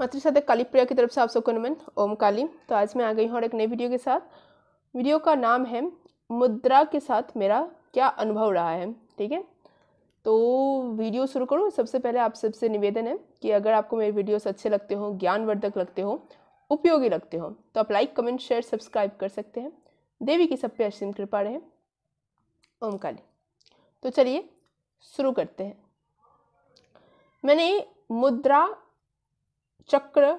मातृसाधक काली प्रिया की तरफ से आप सबको नमन ओम काली तो आज मैं आ गई हूँ और एक नई वीडियो के साथ वीडियो का नाम है मुद्रा के साथ मेरा क्या अनुभव रहा है ठीक है तो वीडियो शुरू करूँ सबसे पहले आप सबसे निवेदन है कि अगर आपको मेरे वीडियोस अच्छे लगते हो ज्ञानवर्धक लगते हो उपयोगी लगते हो तो आप लाइक कमेंट शेयर सब्सक्राइब कर सकते हैं देवी की सब पे असीम कृपा रहे ओम काली तो चलिए शुरू करते हैं मैंने मुद्रा चक्र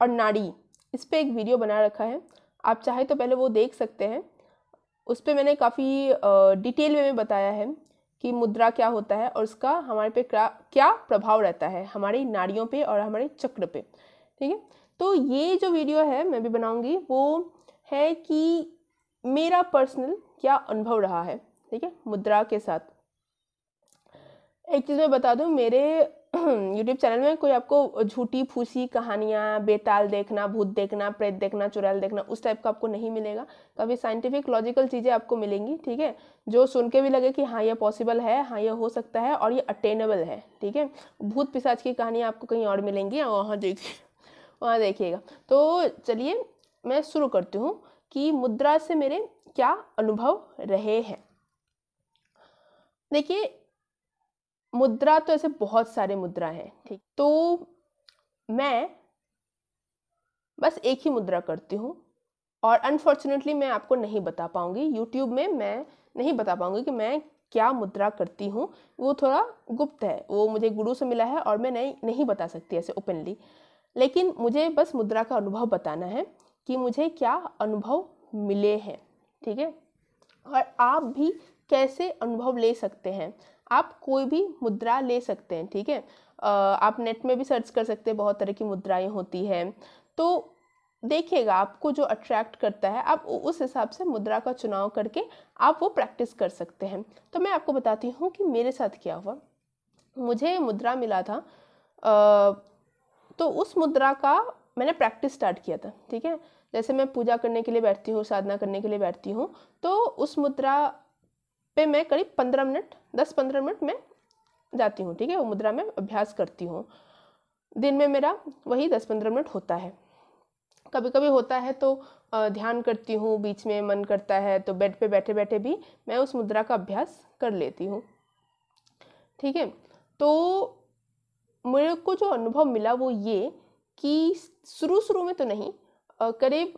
और नाड़ी इस पर एक वीडियो बना रखा है आप चाहे तो पहले वो देख सकते हैं उस पर मैंने काफ़ी डिटेल में बताया है कि मुद्रा क्या होता है और उसका हमारे पे क्या क्या प्रभाव रहता है हमारी नाड़ियों पे और हमारे चक्र पे ठीक है तो ये जो वीडियो है मैं भी बनाऊंगी वो है कि मेरा पर्सनल क्या अनुभव रहा है ठीक है मुद्रा के साथ एक चीज़ मैं बता दूँ मेरे यूट्यूब चैनल में कोई आपको झूठी फूसी कहानियाँ बेताल देखना भूत देखना प्रेत देखना चुड़ैल देखना उस टाइप का आपको नहीं मिलेगा कभी साइंटिफिक लॉजिकल चीज़ें आपको मिलेंगी ठीक है जो सुन के भी लगे कि हाँ ये पॉसिबल है हाँ ये हो सकता है और ये अटेनेबल है ठीक है भूत पिसाच की कहानियाँ आपको कहीं और मिलेंगी वहाँ देखिए वहाँ देखिएगा तो चलिए मैं शुरू करती हूँ कि मुद्रा से मेरे क्या अनुभव रहे हैं देखिए मुद्रा तो ऐसे बहुत सारे मुद्रा हैं ठीक तो मैं बस एक ही मुद्रा करती हूँ और अनफॉर्चुनेटली मैं आपको नहीं बता पाऊँगी यूट्यूब में मैं नहीं बता पाऊँगी कि मैं क्या मुद्रा करती हूँ वो थोड़ा गुप्त है वो मुझे गुरु से मिला है और मैं नहीं नहीं बता सकती ऐसे ओपनली लेकिन मुझे बस मुद्रा का अनुभव बताना है कि मुझे क्या अनुभव मिले हैं ठीक है और आप भी कैसे अनुभव ले सकते हैं आप कोई भी मुद्रा ले सकते हैं ठीक है आप नेट में भी सर्च कर सकते हैं बहुत तरह की मुद्राएं होती हैं तो देखिएगा आपको जो अट्रैक्ट करता है आप उस हिसाब से मुद्रा का चुनाव करके आप वो प्रैक्टिस कर सकते हैं तो मैं आपको बताती हूँ कि मेरे साथ क्या हुआ मुझे मुद्रा मिला था तो उस मुद्रा का मैंने प्रैक्टिस स्टार्ट किया था ठीक है जैसे मैं पूजा करने के लिए बैठती हूँ साधना करने के लिए बैठती हूँ तो उस मुद्रा पे मैं करीब पंद्रह मिनट दस पंद्रह मिनट में जाती हूँ ठीक है वो मुद्रा में अभ्यास करती हूँ दिन में मेरा वही दस पंद्रह मिनट होता है कभी कभी होता है तो ध्यान करती हूँ बीच में मन करता है तो बेड पे बैठे बैठे भी मैं उस मुद्रा का अभ्यास कर लेती हूँ ठीक है तो मेरे को जो अनुभव मिला वो ये कि शुरू शुरू में तो नहीं करीब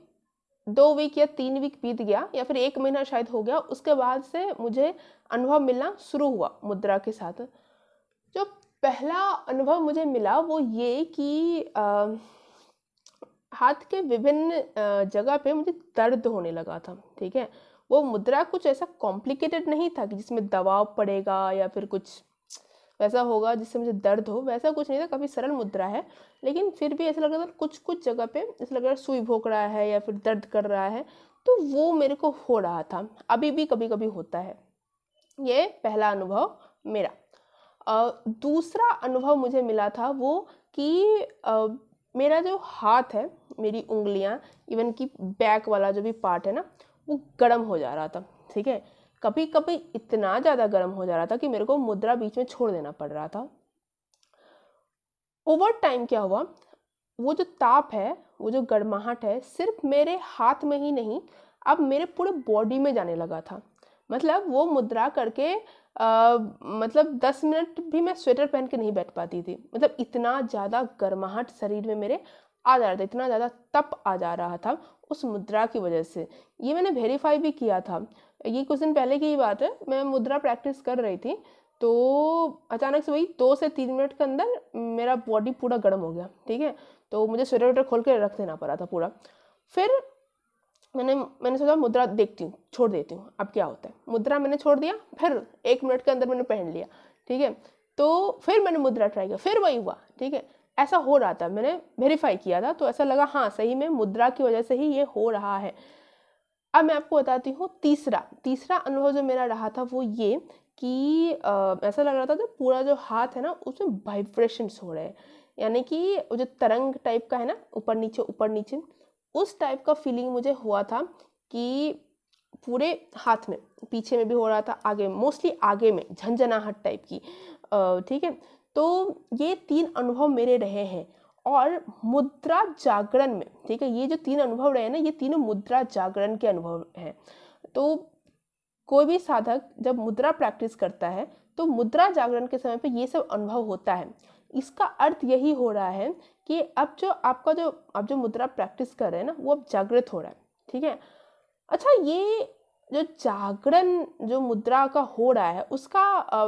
दो वीक या तीन वीक बीत गया या फिर एक महीना शायद हो गया उसके बाद से मुझे अनुभव मिलना शुरू हुआ मुद्रा के साथ जो पहला अनुभव मुझे मिला वो ये कि आ, हाथ के विभिन्न जगह पे मुझे दर्द होने लगा था ठीक है वो मुद्रा कुछ ऐसा कॉम्प्लिकेटेड नहीं था कि जिसमें दबाव पड़ेगा या फिर कुछ वैसा होगा जिससे मुझे दर्द हो वैसा कुछ नहीं था काफ़ी सरल मुद्रा है लेकिन फिर भी ऐसा लग रहा था कुछ कुछ जगह पे ऐसा लग रहा सुई भोंक रहा है या फिर दर्द कर रहा है तो वो मेरे को हो रहा था अभी भी कभी कभी होता है ये पहला अनुभव मेरा आ, दूसरा अनुभव मुझे मिला था वो कि आ, मेरा जो हाथ है मेरी उंगलियाँ इवन कि बैक वाला जो भी पार्ट है ना वो गर्म हो जा रहा था ठीक है कभी कभी इतना ज़्यादा गर्म हो जा रहा था कि मेरे को मुद्रा बीच में छोड़ देना पड़ रहा था ओवर टाइम क्या हुआ वो जो ताप है वो जो गर्माहट है सिर्फ मेरे हाथ में ही नहीं अब मेरे पूरे बॉडी में जाने लगा था मतलब वो मुद्रा करके आ, मतलब दस मिनट भी मैं स्वेटर पहन के नहीं बैठ पाती थी मतलब इतना ज़्यादा गर्माहट शरीर में मेरे आ जा रहा था इतना ज़्यादा तप आ जा रहा था उस मुद्रा की वजह से ये मैंने वेरीफाई भी किया था ये कुछ दिन पहले की ही बात है मैं मुद्रा प्रैक्टिस कर रही थी तो अचानक से वही दो से तीन मिनट के अंदर मेरा बॉडी पूरा गर्म हो गया ठीक है तो मुझे स्वेटर वेटर खोल के रख देना पड़ा था पूरा फिर मैंने मैंने सोचा मुद्रा देखती हूँ छोड़ देती हूँ अब क्या होता है मुद्रा मैंने छोड़ दिया फिर एक मिनट के अंदर मैंने पहन लिया ठीक है तो फिर मैंने मुद्रा ट्राई किया फिर वही हुआ ठीक है ऐसा हो रहा था मैंने वेरीफाई किया था तो ऐसा लगा हाँ सही में मुद्रा की वजह से ही ये हो रहा है अब मैं आपको बताती हूँ तीसरा तीसरा अनुभव जो मेरा रहा था वो ये कि आ, ऐसा लग रहा था जो पूरा जो हाथ है ना उसमें वाइब्रेशंस हो रहे हैं यानी कि जो तरंग टाइप का है ना ऊपर नीचे ऊपर नीचे उस टाइप का फीलिंग मुझे हुआ था कि पूरे हाथ में पीछे में भी हो रहा था आगे मोस्टली आगे में झंझनाहट टाइप की ठीक है तो ये तीन अनुभव मेरे रहे हैं और मुद्रा जागरण में ठीक है ये जो तीन अनुभव रहे हैं ना ये तीनों मुद्रा जागरण के अनुभव हैं तो कोई भी साधक जब मुद्रा प्रैक्टिस करता है तो मुद्रा जागरण के समय पे ये सब अनुभव होता है इसका अर्थ यही हो रहा है कि अब जो आपका जो आप जो मुद्रा प्रैक्टिस कर रहे हैं ना वो अब जागृत हो रहा है ठीक है अच्छा ये जो जागरण जो मुद्रा का हो रहा है उसका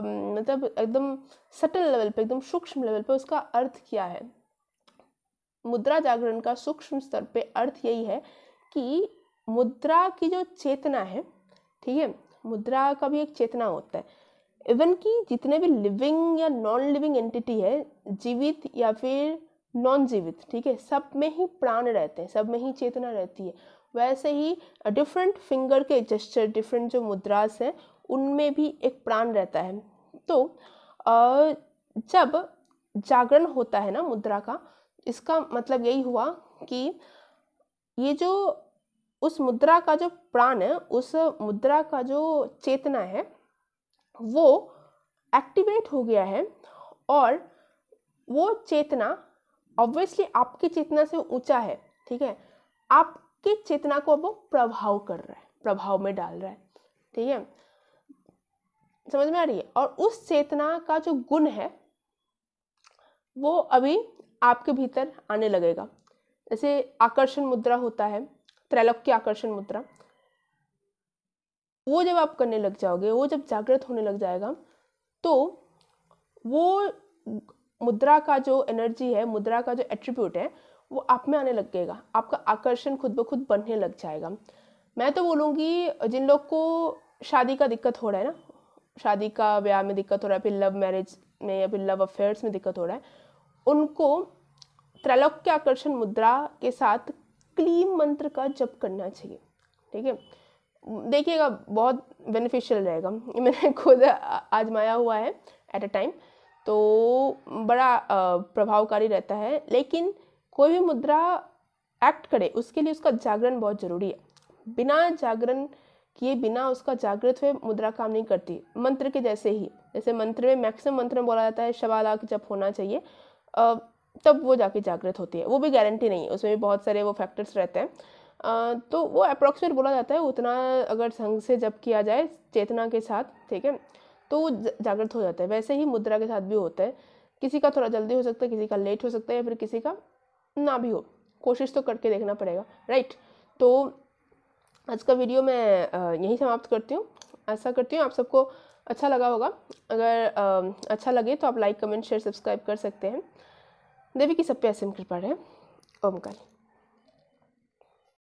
मतलब एकदम सटल लेवल पे एकदम सूक्ष्म लेवल पे उसका अर्थ क्या है मुद्रा जागरण का सूक्ष्म स्तर पे अर्थ यही है कि मुद्रा की जो चेतना है ठीक है मुद्रा का भी एक चेतना होता है इवन कि जितने भी लिविंग या नॉन लिविंग एंटिटी है जीवित या फिर नॉन जीवित ठीक है सब में ही प्राण रहते हैं सब में ही चेतना रहती है वैसे ही डिफरेंट फिंगर के जेस्चर डिफरेंट जो मुद्रास हैं उनमें भी एक प्राण रहता है तो जब जागरण होता है ना मुद्रा का इसका मतलब यही हुआ कि ये जो उस मुद्रा का जो प्राण है उस मुद्रा का जो चेतना है वो एक्टिवेट हो गया है और वो चेतना ऑब्वियसली आपकी चेतना से ऊंचा है ठीक है आपकी चेतना को वो प्रभाव कर रहा है प्रभाव में डाल रहा है ठीक है समझ में आ रही है और उस चेतना का जो गुण है वो अभी आपके भीतर आने लगेगा जैसे आकर्षण मुद्रा होता है त्रैलोक की आकर्षण मुद्रा वो जब आप करने लग जाओगे वो जब जागृत होने लग जाएगा तो वो मुद्रा का जो एनर्जी है मुद्रा का जो एट्रीब्यूट है वो आप में आने लग गएगा आपका आकर्षण खुद ब खुद बनने लग जाएगा मैं तो बोलूँगी जिन लोग को शादी का दिक्कत हो रहा है ना शादी का ब्याह में दिक्कत हो रहा है फिर लव मैरिज में या फिर लव अफेयर्स में दिक्कत हो रहा है उनको त्रैलोक के आकर्षण मुद्रा के साथ क्लीम मंत्र का जप करना चाहिए ठीक है देखिएगा बहुत बेनिफिशियल रहेगा मैंने खुद आजमाया हुआ है एट अ टाइम तो बड़ा प्रभावकारी रहता है लेकिन कोई भी मुद्रा एक्ट करे उसके लिए उसका जागरण बहुत ज़रूरी है बिना जागरण किए बिना उसका जागृत हुए मुद्रा काम नहीं करती मंत्र के जैसे ही जैसे मंत्र में मैक्सिमम मंत्र में बोला जाता है शवालाक जब होना चाहिए तब वो जाके जागृत होती है वो भी गारंटी नहीं है उसमें भी बहुत सारे वो फैक्टर्स रहते हैं तो वो अप्रोक्सीमेट बोला जाता है उतना अगर संघ से जब किया जाए चेतना के साथ ठीक है तो वो जागृत हो जाता है वैसे ही मुद्रा के साथ भी होता है किसी का थोड़ा जल्दी हो सकता है किसी का लेट हो सकता है या फिर किसी का ना भी हो कोशिश तो करके देखना पड़ेगा राइट तो आज का वीडियो मैं यहीं समाप्त करती हूँ ऐसा करती हूँ आप सबको अच्छा लगा होगा अगर अच्छा लगे तो आप लाइक कमेंट शेयर सब्सक्राइब कर सकते हैं देवी की सब पे ऐसे कृपा रहे ओम काली